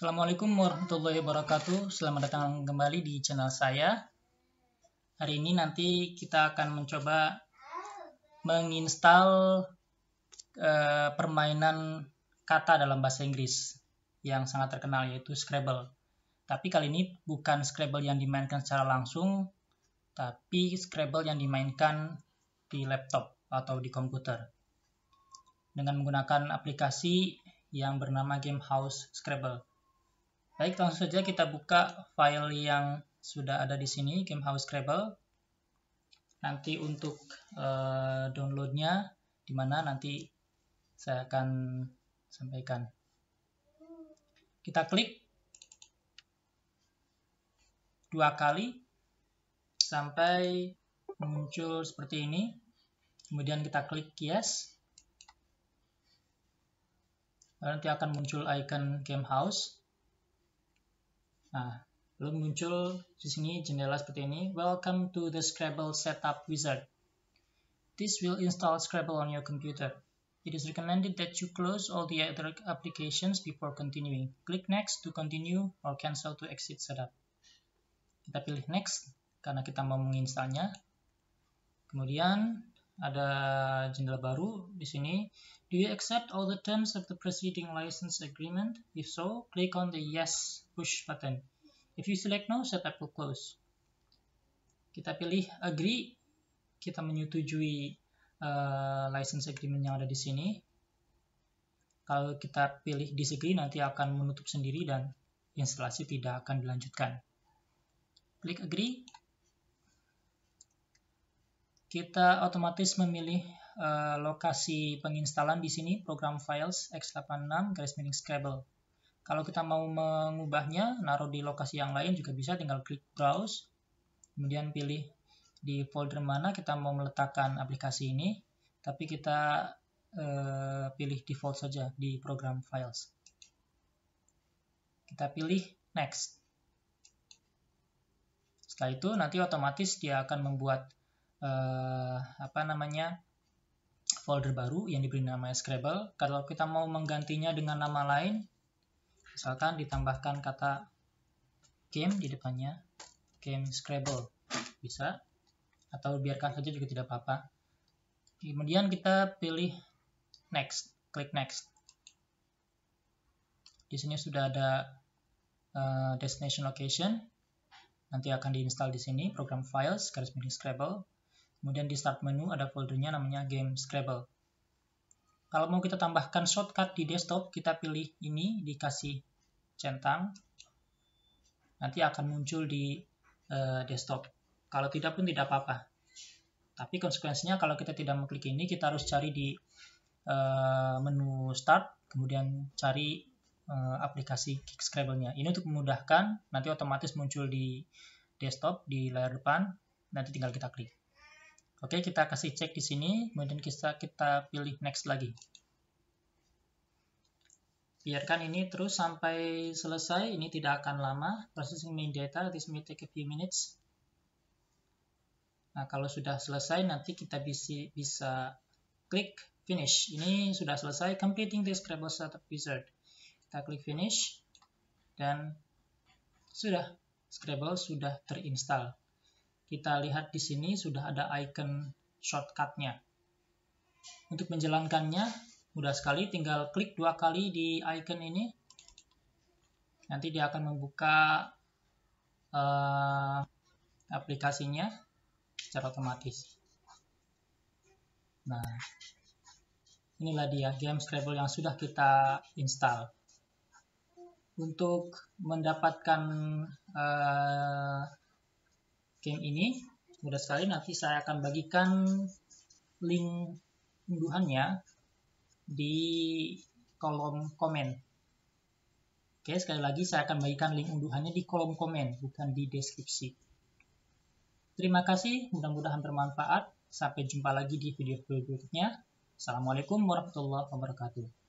Assalamualaikum warahmatullahi wabarakatuh. Selamat datang kembali di channel saya. Hari ini nanti kita akan mencoba menginstal eh, permainan kata dalam bahasa Inggris yang sangat terkenal yaitu Scrabble. Tapi kali ini bukan Scrabble yang dimainkan secara langsung, tapi Scrabble yang dimainkan di laptop atau di komputer. Dengan menggunakan aplikasi yang bernama Game House Scrabble. Baik, langsung saja kita buka file yang sudah ada di sini, Game House Scrabble. Nanti untuk uh, downloadnya, di mana nanti saya akan sampaikan. Kita klik dua kali sampai muncul seperti ini. Kemudian kita klik yes. nanti akan muncul icon Game House Nah, lalu muncul di sini jendela seperti ini. Welcome to the Scrabble Setup Wizard. This will install Scrabble on your computer. It is recommended that you close all the other applications before continuing. Click Next to continue or Cancel to exit setup. Kita pilih Next karena kita mau menginstalnya. Kemudian ada jendela baru di sini. Do you accept all the terms of the preceding license agreement? If so, click on the yes push button. If you select no, setup will close. Kita pilih agree, kita menyetujui uh, license agreement yang ada di sini. Kalau kita pilih disagree, nanti akan menutup sendiri dan instalasi tidak akan dilanjutkan. Klik agree kita otomatis memilih uh, lokasi penginstalan di sini program files x86 garis miring Scrabble. Kalau kita mau mengubahnya, naruh di lokasi yang lain juga bisa, tinggal klik browse, kemudian pilih di folder mana kita mau meletakkan aplikasi ini, tapi kita uh, pilih default saja di program files. Kita pilih next. Setelah itu nanti otomatis dia akan membuat uh, apa namanya folder baru yang diberi nama Scrabble. Kalau kita mau menggantinya dengan nama lain, misalkan ditambahkan kata game di depannya, game Scrabble bisa atau biarkan saja juga tidak apa-apa. Kemudian kita pilih next, klik next. Di sini sudah ada uh, destination location. Nanti akan diinstal di sini program files garis miring Scrabble. Kemudian di start menu ada foldernya namanya game Scrabble. Kalau mau kita tambahkan shortcut di desktop, kita pilih ini, dikasih centang. Nanti akan muncul di uh, desktop. Kalau tidak pun tidak apa-apa. Tapi konsekuensinya kalau kita tidak mengklik ini, kita harus cari di uh, menu Start, kemudian cari uh, aplikasi Kick Scrabble-nya. Ini untuk memudahkan, nanti otomatis muncul di desktop di layar depan, nanti tinggal kita klik. Oke, kita kasih cek di sini, kemudian kita, kita pilih next lagi. Biarkan ini terus sampai selesai, ini tidak akan lama. Processing main data, this may take a few minutes. Nah, kalau sudah selesai, nanti kita bisa, bisa klik finish. Ini sudah selesai, completing this Scrabble setup Wizard. Kita klik finish, dan sudah, Scrabble sudah terinstall. Kita lihat di sini sudah ada icon shortcutnya. Untuk menjalankannya, mudah sekali tinggal klik dua kali di icon ini. Nanti dia akan membuka uh, aplikasinya secara otomatis. Nah, inilah dia game Scrabble yang sudah kita install. Untuk mendapatkan uh, game ini mudah sekali nanti saya akan bagikan link unduhannya di kolom komen oke sekali lagi saya akan bagikan link unduhannya di kolom komen bukan di deskripsi terima kasih mudah-mudahan bermanfaat sampai jumpa lagi di video berikutnya assalamualaikum warahmatullahi wabarakatuh